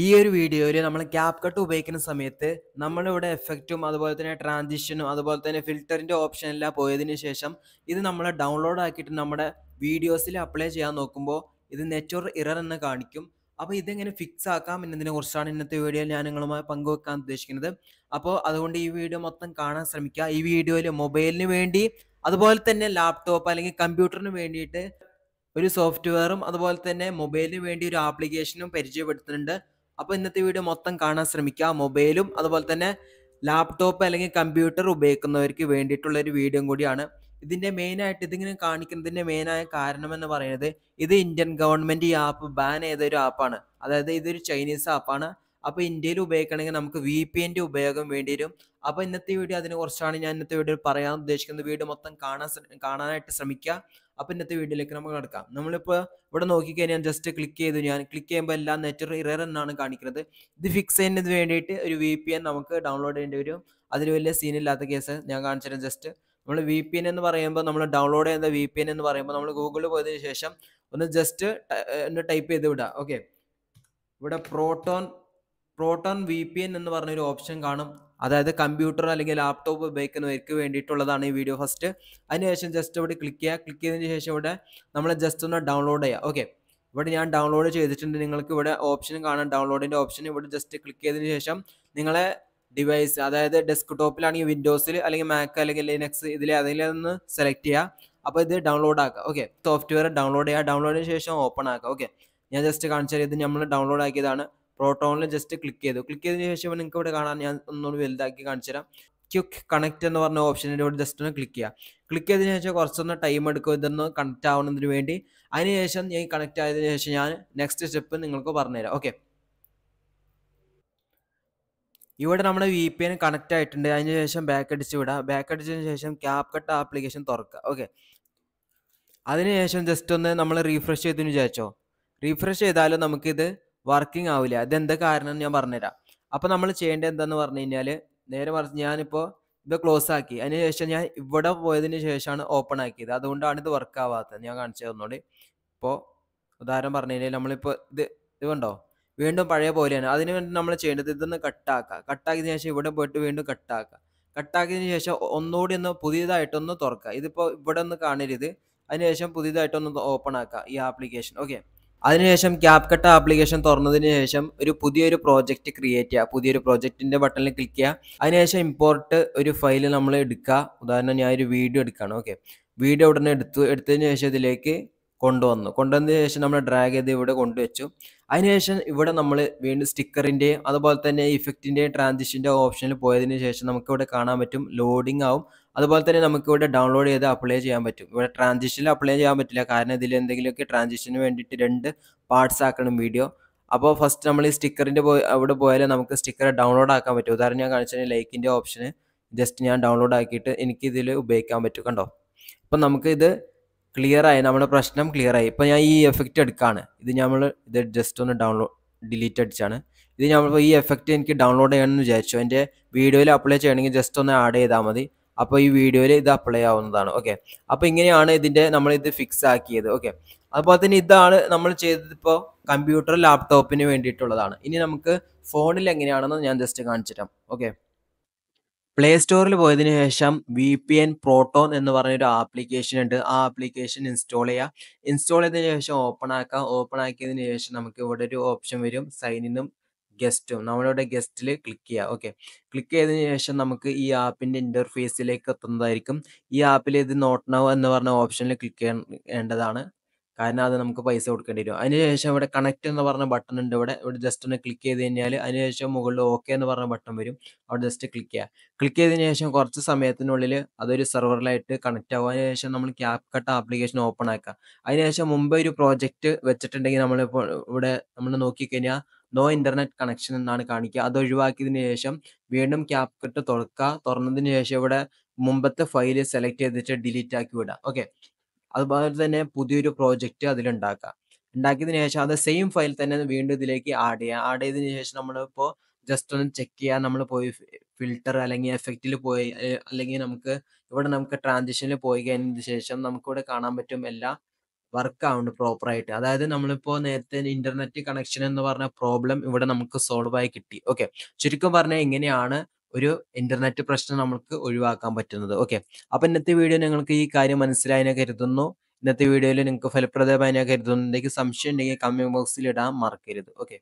ഈ ഒരു വീഡിയോയിൽ നമ്മൾ ക്യാപ് കട്ട് ഉപയോഗിക്കുന്ന സമയത്ത് നമ്മളിവിടെ എഫക്റ്റും അതുപോലെ തന്നെ ട്രാൻസിഷനും അതുപോലെ തന്നെ ഫിൽറ്ററിൻ്റെ ഓപ്ഷൻ എല്ലാം പോയതിന് ശേഷം ഇത് നമ്മൾ ഡൗൺലോഡ് ആക്കിയിട്ട് നമ്മുടെ വീഡിയോസിൽ അപ്ലൈ ചെയ്യാൻ നോക്കുമ്പോൾ ഇത് നെറ്റ്വർക്ക് ഇറർ എന്ന് കാണിക്കും അപ്പോൾ ഇതെങ്ങനെ ഫിക്സ് ആക്കാം എന്നതിനെ കുറിച്ചാണ് ഇന്നത്തെ വീഡിയോ ഞാൻ നിങ്ങളുമായി പങ്കുവെക്കാൻ ഉദ്ദേശിക്കുന്നത് അപ്പോൾ അതുകൊണ്ട് ഈ വീഡിയോ മൊത്തം കാണാൻ ശ്രമിക്കുക ഈ വീഡിയോയിൽ മൊബൈലിന് വേണ്ടി അതുപോലെ തന്നെ ലാപ്ടോപ്പ് അല്ലെങ്കിൽ കമ്പ്യൂട്ടറിന് വേണ്ടിയിട്ട് ഒരു സോഫ്റ്റ്വെയറും അതുപോലെ തന്നെ മൊബൈലിന് വേണ്ടി ഒരു ആപ്ലിക്കേഷനും പരിചയപ്പെടുത്തുന്നുണ്ട് അപ്പോൾ ഇന്നത്തെ വീഡിയോ മൊത്തം കാണാൻ ശ്രമിക്കുക മൊബൈലും അതുപോലെ തന്നെ ലാപ്ടോപ്പ് അല്ലെങ്കിൽ കമ്പ്യൂട്ടർ ഉപയോഗിക്കുന്നവർക്ക് വേണ്ടിയിട്ടുള്ള ഒരു വീഡിയോ കൂടിയാണ് ഇതിൻ്റെ മെയിനായിട്ട് ഇതിങ്ങനെ കാണിക്കുന്നതിൻ്റെ മെയിനായ കാരണം എന്ന് പറയുന്നത് ഇത് ഇന്ത്യൻ ഗവൺമെൻറ് ഈ ആപ്പ് ബാൻ ചെയ്ത ഒരു ആപ്പാണ് അതായത് ഇതൊരു ചൈനീസ് ആപ്പാണ് അപ്പോൾ ഇന്ത്യയിൽ ഉപയോഗിക്കണമെങ്കിൽ നമുക്ക് വി പി എൻ്റെ ഉപയോഗം വേണ്ടി വരും അപ്പോൾ ഇന്നത്തെ വീഡിയോ അതിനെക്കുറിച്ചാണ് ഞാൻ ഇന്നത്തെ വീഡിയോ പറയാൻ ഉദ്ദേശിക്കുന്നത് വീഡിയോ മൊത്തം കാണാൻ കാണാനായിട്ട് ശ്രമിക്കുക അപ്പം ഇന്നത്തെ വീഡിയോയിലേക്ക് നമുക്ക് നടക്കാം നമ്മളിപ്പോൾ ഇവിടെ നോക്കിക്കഴിഞ്ഞാൽ ജസ്റ്റ് ക്ലിക്ക് ചെയ്തു ഞാൻ ക്ലിക്ക് ചെയ്യുമ്പോൾ എല്ലാം നെറ്റ് ഇറർ എന്നാണ് കാണിക്കുന്നത് ഇത് ഫിക്സ് ചെയ്യുന്നതിന് വേണ്ടിയിട്ട് ഒരു വി പി എൻ നമുക്ക് ഡൗൺലോഡ് ചെയ്യേണ്ടി വരും അതിൽ വലിയ സീനില്ലാത്ത കേസ് ഞാൻ കാണിച്ചിരുന്നു ജസ്റ്റ് നമ്മൾ വി പി എൻ എന്ന് പറയുമ്പോൾ നമ്മൾ ഡൗൺലോഡ് ചെയ്യുന്ന വി പി എൻ എന്ന് പറയുമ്പോൾ നമ്മൾ ഗൂഗിളിൽ പോയതിനു ശേഷം ഒന്ന് ജസ്റ്റ് ഒന്ന് ടൈപ്പ് ചെയ്ത് വിടുക ഓക്കെ ഇവിടെ Proton Proton V P N എന്ന് പറഞ്ഞൊരു ഓപ്ഷൻ കാണും അതായത് കമ്പ്യൂട്ടർ അല്ലെങ്കിൽ ലാപ്ടോപ്പ് ഉപയോഗിക്കുന്നവർക്ക് വേണ്ടിയിട്ടുള്ളതാണ് ഈ വീഡിയോ ഫസ്റ്റ് അതിനുശേഷം ജസ്റ്റ് ഇവിടെ ക്ലിക്ക് ചെയ്യുക ക്ലിക്ക് ചെയ്തതിന് ശേഷം ഇവിടെ നമ്മൾ ജസ്റ്റ് ഒന്ന് ഡൗൺലോഡ് ചെയ്യുക ഓക്കെ ഇവിടെ ഞാൻ ഡൗൺലോഡ് ചെയ്തിട്ടുണ്ട് നിങ്ങൾക്ക് ഇവിടെ ഓപ്ഷൻ കാണാം ഡൗൺലോഡിൻ്റെ ഓപ്ഷൻ ഇവിടെ ജസ്റ്റ് ക്ലിക്ക് ചെയ്തതിന് ശേഷം നിങ്ങളെ ഡിവൈസ് അതായത് ഡെസ്ക്ടോപ്പിലാണെങ്കിൽ വിൻഡോസിൽ അല്ലെങ്കിൽ മാക്ക് അല്ലെങ്കിൽ ലിനക്സ് ഇതിൽ അതിലൊന്ന് ഒന്ന് സെലക്ട് ചെയ്യുക അപ്പോൾ ഇത് ഡൗൺലോഡ് ആക്കുക ഓക്കെ സോഫ്റ്റ്വെയർ ഡൗൺലോഡ് ചെയ്യുക ഡൗൺലോഡിന് ശേഷം ഓപ്പൺ ആക്കുക ഓക്കെ ഞാൻ ജസ്റ്റ് കാണിച്ചാൽ ഇത് നമ്മൾ ഡൗൺലോഡ് ആക്കിയതാണ് പ്രോട്ടോണിൽ ജസ്റ്റ് ക്ലിക്ക് ചെയ്തു ക്ലിക്ക് ചെയ്തതിന് ശേഷം നിങ്ങൾക്ക് ഇവിടെ കാണാൻ ഞാൻ ഒന്നുകൂടി വലുതാക്കി കാണിച്ചു തരാം ക്യുക്ക് കണക്ട് എന്ന് പറഞ്ഞ ഓപ്ഷനിൻ്റെ ഇവിടെ ജസ്റ്റ് ഒന്ന് ക്ലിക്ക് ചെയ്യുക ക്ലിക്ക് ചെയ്തതിന് ശേഷം കുറച്ചൊന്ന് ടൈം എടുക്കും ഇതൊന്ന് കണക്ട് ആവുന്നതിന് വേണ്ടി അതിനുശേഷം ഞാൻ കണക്ട് ആയതിനു ശേഷം ഞാൻ നെക്സ്റ്റ് സ്റ്റെപ്പ് നിങ്ങൾക്ക് പറഞ്ഞുതരാം ഓക്കെ ഇവിടെ നമ്മുടെ വി പി എൻ കണക്ട് ആയിട്ടുണ്ട് അതിന് ശേഷം ബാക്ക് അടിച്ച് വിടുക ബാക്ക് അടിച്ചതിന് ശേഷം ക്യാപ് കട്ട് ആപ്ലിക്കേഷൻ തുറക്കുക ഓക്കെ അതിനുശേഷം ജസ്റ്റ് ഒന്ന് നമ്മൾ റീഫ്രഷ് ചെയ്തതിന് വിചാരിച്ചോ റീഫ്രഷ് ചെയ്താലും നമുക്കിത് വർക്കിംഗ് ആവില്ല അതെന്താ കാരണം ഞാൻ പറഞ്ഞുതരാം അപ്പോൾ നമ്മൾ ചെയ്യേണ്ടത് എന്താന്ന് പറഞ്ഞു കഴിഞ്ഞാൽ നേരെ മറിച്ച് ഞാനിപ്പോൾ ഇത് ക്ലോസ് ആക്കി അതിന് ശേഷം ഞാൻ ഇവിടെ പോയതിന് ശേഷമാണ് ഓപ്പൺ ആക്കിയത് അതുകൊണ്ടാണ് ഇത് വർക്ക് ആവാത്തത് ഞാൻ കാണിച്ചു തന്നോട് ഇപ്പോൾ ഉദാഹരണം പറഞ്ഞു കഴിഞ്ഞാൽ നമ്മളിപ്പോൾ ഇത് ഇത് കണ്ടോ വീണ്ടും പഴയ പോലെയാണ് അതിന് വേണ്ടി നമ്മൾ ചെയ്യേണ്ടത് ഇതൊന്ന് കട്ടാക്കുക കട്ടാക്കിയതിന് ശേഷം ഇവിടെ പോയിട്ട് വീണ്ടും കട്ടാക്കുക കട്ടാക്കിയതിന് ശേഷം ഒന്നുകൂടി ഒന്ന് പുതിയതായിട്ടൊന്ന് തുറക്കുക ഇതിപ്പോൾ ഇവിടെ ഒന്ന് കാണരുത് അതിനുശേഷം പുതിയതായിട്ടൊന്ന് ഓപ്പൺ ആക്കുക ഈ ആപ്ലിക്കേഷൻ ഓക്കെ അതിനുശേഷം ക്യാപ് കട്ട ആപ്ലിക്കേഷൻ തുറന്നതിന് ശേഷം ഒരു പുതിയൊരു പ്രോജക്റ്റ് ക്രിയേറ്റ് ചെയ്യുക പുതിയൊരു പ്രോജക്റ്റിൻ്റെ ബട്ടണിൽ ക്ലിക്ക് ചെയ്യുക അതിനുശേഷം ഇമ്പോർട്ട് ഒരു ഫയൽ നമ്മൾ എടുക്കുക ഉദാഹരണം ഞാൻ ഒരു വീഡിയോ എടുക്കുകയാണ് ഓക്കെ വീഡിയോ ഉടനെ എടുത്തു എടുത്തതിന് ശേഷം ഇതിലേക്ക് കൊണ്ടുവന്നു കൊണ്ടുവന്നതിന് ശേഷം നമ്മൾ ഡ്രാഗ് ചെയ്ത് ഇവിടെ കൊണ്ടുവച്ചു അതിനുശേഷം ഇവിടെ നമ്മൾ വീണ്ടും സ്റ്റിക്കറിൻ്റെയും അതുപോലെ തന്നെ ഇഫക്റ്റിൻ്റെയും ട്രാൻസിഷൻ്റെ ഓപ്ഷനിൽ പോയതിന് ശേഷം നമുക്കിവിടെ കാണാൻ പറ്റും ലോഡിംഗ് ആവും അതുപോലെ തന്നെ നമുക്ക് ഇവിടെ ഡൗൺലോഡ് ചെയ്ത് അപ്ലൈ ചെയ്യാൻ പറ്റും ഇവിടെ ട്രാൻസിഷനിൽ അപ്ലൈ ചെയ്യാൻ പറ്റില്ല കാരണം ഇതിൽ എന്തെങ്കിലുമൊക്കെ ട്രാൻസിഷന് വേണ്ടിയിട്ട് രണ്ട് പാർട്സ് ആക്കണം വീഡിയോ അപ്പോൾ ഫസ്റ്റ് നമ്മൾ ഈ സ്റ്റിക്കറിൻ്റെ പോയി അവിടെ പോയാലേ നമുക്ക് സ്റ്റിക്കർ ഡൗൺലോഡ് ആക്കാൻ പറ്റും ഉദാഹരണം ഞാൻ കാണിച്ചാൽ ലൈക്കിൻ്റെ ഓപ്ഷന് ജസ്റ്റ് ഞാൻ ഡൗൺലോഡ് ആക്കിയിട്ട് എനിക്ക് ഇതിൽ ഉപയോഗിക്കാൻ പറ്റും കണ്ടോ അപ്പം നമുക്ക് ഇത് ക്ലിയർ ആയി നമ്മുടെ പ്രശ്നം ക്ലിയർ ആയി ഇപ്പോൾ ഞാൻ ഈ എഫക്റ്റ് എടുക്കുകയാണ് ഇത് നമ്മൾ ഇത് ജസ്റ്റ് ഒന്ന് ഡൗൺലോഡ് ഡിലീറ്റ് അടിച്ചാണ് ഇത് നമ്മൾ ഈ എഫക്റ്റ് എനിക്ക് ഡൗൺലോഡ് ചെയ്യണമെന്ന് വിചാരിച്ചു എൻ്റെ വീഡിയോയിൽ അപ്ലൈ ചെയ്യണമെങ്കിൽ ജസ്റ്റ് ഒന്ന് ആഡ് ചെയ്താൽ മതി അപ്പോൾ ഈ വീഡിയോയിൽ ഇത് അപ്ലൈ ആവുന്നതാണ് ഓക്കെ അപ്പോൾ ഇങ്ങനെയാണ് ഇതിൻ്റെ നമ്മൾ ഇത് ഫിക്സ് ആക്കിയത് ഓക്കെ അതുപോലെ തന്നെ ഇതാണ് നമ്മൾ ചെയ്തത് ഇപ്പോൾ കമ്പ്യൂട്ടർ ലാപ്ടോപ്പിന് വേണ്ടിയിട്ടുള്ളതാണ് ഇനി നമുക്ക് ഫോണിൽ എങ്ങനെയാണെന്ന് ഞാൻ ജസ്റ്റ് കാണിച്ചിട്ടാം ഓക്കെ പ്ലേ സ്റ്റോറിൽ പോയതിന് ശേഷം വി പി എൻ പ്രോട്ടോൺ എന്ന് പറഞ്ഞൊരു ആപ്ലിക്കേഷൻ ഉണ്ട് ആ ആപ്ലിക്കേഷൻ ഇൻസ്റ്റാൾ ചെയ്യുക ഇൻസ്റ്റാൾ ചെയ്തതിന് ശേഷം ഓപ്പൺ ആക്കുക ഓപ്പൺ ആക്കിയതിന് ശേഷം നമുക്ക് ഇവിടെ ഒരു ഓപ്ഷൻ വരും സൈൻ ഗസ്റ്റും നമ്മളിവിടെ ഗസ്റ്റിൽ ക്ലിക്ക് ചെയ്യുക ഓക്കെ ക്ലിക്ക് ചെയ്തതിന് ശേഷം നമുക്ക് ഈ ആപ്പിൻ്റെ ഇൻ്റർഫേസിലേക്ക് എത്തുന്നതായിരിക്കും ഈ ആപ്പിൽ ഇത് നോട്ട് നൗ എന്ന് പറഞ്ഞ ഓപ്ഷനിൽ ക്ലിക്ക് ചെയ്യേണ്ടതാണ് കാരണം അത് നമുക്ക് പൈസ കൊടുക്കേണ്ടി വരും അതിനുശേഷം ഇവിടെ കണക്ട് എന്ന് പറഞ്ഞ ബട്ടൺ ഉണ്ട് ഇവിടെ ഇവിടെ ജസ്റ്റ് ഒന്ന് ക്ലിക്ക് ചെയ്ത് കഴിഞ്ഞാൽ അതിനുശേഷം മുകളിൽ ഓക്കെ എന്ന് പറഞ്ഞ ബട്ടൺ വരും അവിടെ ജസ്റ്റ് ക്ലിക്ക് ചെയ്യുക ക്ലിക്ക് ചെയ്തതിന് ശേഷം കുറച്ച് സമയത്തിനുള്ളിൽ അതൊരു സെർവറിലായിട്ട് കണക്ട് ആവും അതിനുശേഷം നമ്മൾ ക്യാപ് കട്ട് ആപ്ലിക്കേഷൻ ഓപ്പൺ ആക്കുക അതിനുശേഷം മുമ്പേ ഒരു പ്രോജക്റ്റ് വെച്ചിട്ടുണ്ടെങ്കിൽ നമ്മളിപ്പോൾ ഇവിടെ നമ്മൾ നോക്കിക്കഴിഞ്ഞാൽ നോ ഇന്റർനെറ്റ് കണക്ഷൻ എന്നാണ് കാണിക്കുക അത് ഒഴിവാക്കിയതിന് ശേഷം വീണ്ടും ക്യാപ് തുറക്കുക തുറന്നതിന് ശേഷം ഇവിടെ മുമ്പത്തെ ഫയല് സെലക്ട് ചെയ്തിട്ട് ഡിലീറ്റ് ആക്കി വിടുക ഓക്കെ അതുപോലെ തന്നെ പുതിയൊരു പ്രോജക്റ്റ് അതിലുണ്ടാക്കുക ഉണ്ടാക്കിയതിന് ശേഷം അത് സെയിം ഫയൽ തന്നെ വീണ്ടും ഇതിലേക്ക് ആഡ് ചെയ്യാം ആഡ് ചെയ്തതിന് ശേഷം നമ്മളിപ്പോൾ ജസ്റ്റ് ഒന്ന് ചെക്ക് ചെയ്യാം നമ്മൾ പോയി ഫിൽട്ടർ അല്ലെങ്കിൽ എഫക്റ്റിൽ പോയി അല്ലെങ്കിൽ നമുക്ക് ഇവിടെ നമുക്ക് ട്രാൻസിഷനിൽ പോയി കഴിഞ്ഞതിന് ശേഷം നമുക്കിവിടെ കാണാൻ പറ്റും എല്ലാ വർക്ക് ആവുന്നുണ്ട് പ്രോപ്പറായിട്ട് അതായത് നമ്മളിപ്പോൾ നേരത്തെ ഇന്റർനെറ്റ് കണക്ഷൻ എന്ന് പറഞ്ഞ പ്രോബ്ലം ഇവിടെ നമുക്ക് സോൾവ് ആയി കിട്ടി ഓക്കെ ചുരുക്കം പറഞ്ഞാൽ എങ്ങനെയാണ് ഒരു ഇന്റർനെറ്റ് പ്രശ്നം നമുക്ക് ഒഴിവാക്കാൻ പറ്റുന്നത് ഓക്കെ അപ്പം ഇന്നത്തെ വീഡിയോ നിങ്ങൾക്ക് ഈ കാര്യം മനസ്സിലായെന്ന് കരുതുന്നു ഇന്നത്തെ വീഡിയോയിൽ നിങ്ങൾക്ക് ഫലപ്രദമായി കരുതുന്നു കരുതുന്നുണ്ടെങ്കിൽ സംശയം ഉണ്ടെങ്കിൽ കമന്റ് ബോക്സിൽ ഇടാൻ മറക്കരുത് ഓക്കെ